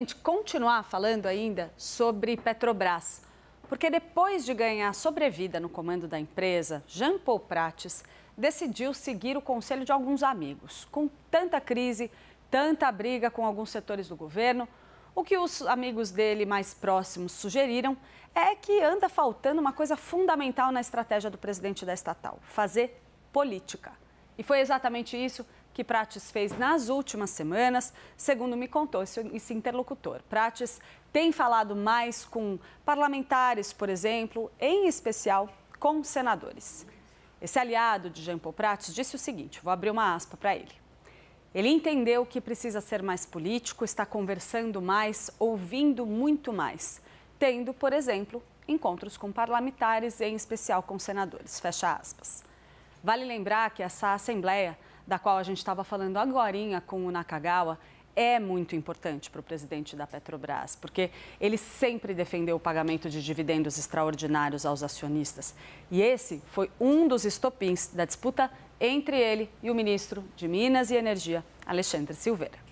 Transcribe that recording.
gente continuar falando ainda sobre Petrobras, porque depois de ganhar sobrevida no comando da empresa, Jean Paul Prates decidiu seguir o conselho de alguns amigos. Com tanta crise, tanta briga com alguns setores do governo, o que os amigos dele mais próximos sugeriram é que anda faltando uma coisa fundamental na estratégia do presidente da estatal: fazer política. E foi exatamente isso que Prates fez nas últimas semanas, segundo me contou esse interlocutor. Prates tem falado mais com parlamentares, por exemplo, em especial com senadores. Esse aliado de Jean Paul Prates disse o seguinte, vou abrir uma aspa para ele. Ele entendeu que precisa ser mais político, está conversando mais, ouvindo muito mais, tendo, por exemplo, encontros com parlamentares, em especial com senadores. Fecha aspas. Vale lembrar que essa Assembleia da qual a gente estava falando agora com o Nakagawa, é muito importante para o presidente da Petrobras, porque ele sempre defendeu o pagamento de dividendos extraordinários aos acionistas. E esse foi um dos estopins da disputa entre ele e o ministro de Minas e Energia, Alexandre Silveira.